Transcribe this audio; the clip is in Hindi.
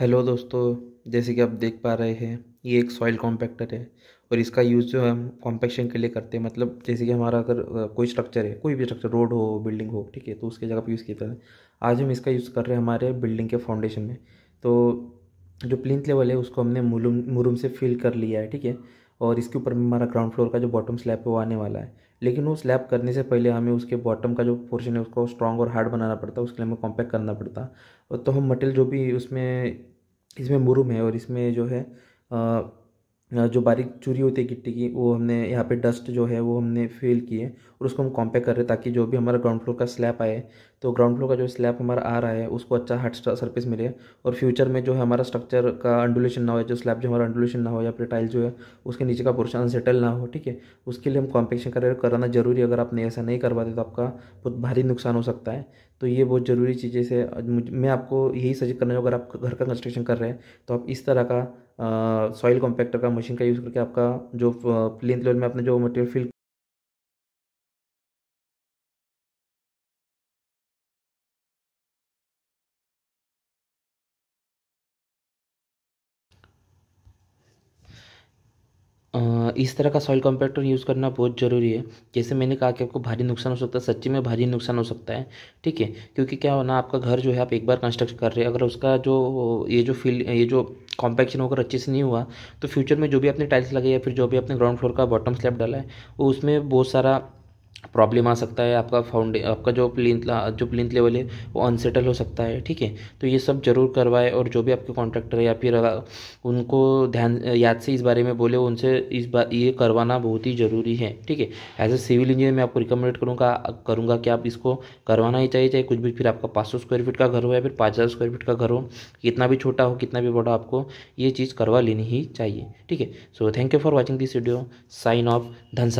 हेलो दोस्तों जैसे कि आप देख पा रहे हैं ये एक सॉइल कॉम्पैक्टर है और इसका यूज़ जो है हम कॉम्पैक्शन के लिए करते हैं मतलब जैसे कि हमारा अगर कोई स्ट्रक्चर है कोई भी स्ट्रक्चर रोड हो बिल्डिंग हो ठीक है तो उसके जगह पर यूज़ किया जाता है आज हम इसका यूज़ कर रहे हैं हमारे बिल्डिंग के फाउंडेशन में तो जो प्लिंथ लेवल है उसको हमने मुरूम मुरुम से फिल कर लिया है ठीक है और इसके ऊपर हमारा ग्राउंड फ्लोर का जो बॉटम स्लैब है वो आने वाला है लेकिन वो स्लैब करने से पहले हमें उसके बॉटम का जो पोर्शन है उसको स्ट्रॉन्ग और हार्ड बनाना पड़ता है उसके लिए हमें कॉम्पैक्ट करना पड़ता है तो हम मटेरियल जो भी उसमें इसमें मुरुम है और इसमें जो है जो बारीक चूरी होती है गिट्टी की वो हमने यहाँ पे डस्ट जो है वो हमने फील किए और उसको हम कॉम्पैक्ट कर रहे हैं ताकि जो भी हमारा ग्राउंड फ्लोर का स्लैब आए तो ग्राउंड फ्लोर का जो स्लैब हमारा आ रहा है उसको अच्छा हार्ड सरफेस मिले और फ्यूचर में जो है हमारा स्ट्रक्चर का अंडुलेशन ना हो जो स्लैब जो हमारा अंडुलेशन ना हो या फिर टाइल जो है उसके नीचे का पोर्शन अनसेटल ना हो ठीक है उसके लिए हम कॉम्पेक्शन कर कराना जरूरी अगर आपने ऐसा नहीं करवाते तो आपका बहुत भारी नुकसान हो सकता है तो ये बहुत ज़रूरी चीज़ें से मैं आपको यही सजेस्ट करना चाहूँगा अगर आप घर का कंस्ट्रक्शन कर रहे हैं तो आप इस तरह का सॉइल कॉम्पैक्टर का मशीन का यूज़ करके आपका जो प्लेन लेवल में आपने जो मटेरियल फिल इस तरह का सॉइल कॉम्पैक्टर यूज़ करना बहुत ज़रूरी है जैसे मैंने कहा कि आपको भारी नुकसान हो सकता है सच्ची में भारी नुकसान हो सकता है ठीक है क्योंकि क्या होना आपका घर जो है आप एक बार कंस्ट्रक्ट कर रहे हैं अगर उसका जो ये जो फील ये जो कॉम्पैक्शन होकर अच्छे से नहीं हुआ तो फ्यूचर में जो भी आपने टाइल्स लगाई या फिर जो भी आपने ग्राउंड फ्लोर का बॉटम स्लैब डाला है वो उसमें बहुत सारा प्रॉब्लम आ सकता है आपका फाउंडे आपका जो प्लिंथ जो प्लिंथ लेवल है वो अनसेटल हो सकता है ठीक है तो ये सब जरूर करवाए और जो भी आपके कॉन्ट्रैक्टर या फिर उनको ध्यान याद से इस बारे में बोले उनसे इस बात ये करवाना बहुत ही ज़रूरी है ठीक है एज ए सिविल इंजीनियर मैं आपको रिकमेंड करूँगा करूँगा कि आप इसको करवाना ही चाहिए चाहे कुछ भी फिर आपका पाँच सौ स्क्वायर फीट का घर हो या फिर पाँच हज़ार स्क्वायर फीट का घर हो कितना भी छोटा हो कितना भी बड़ा आपको ये चीज़ करवा लेनी ही चाहिए ठीक है so thank you for watching this video sign off धन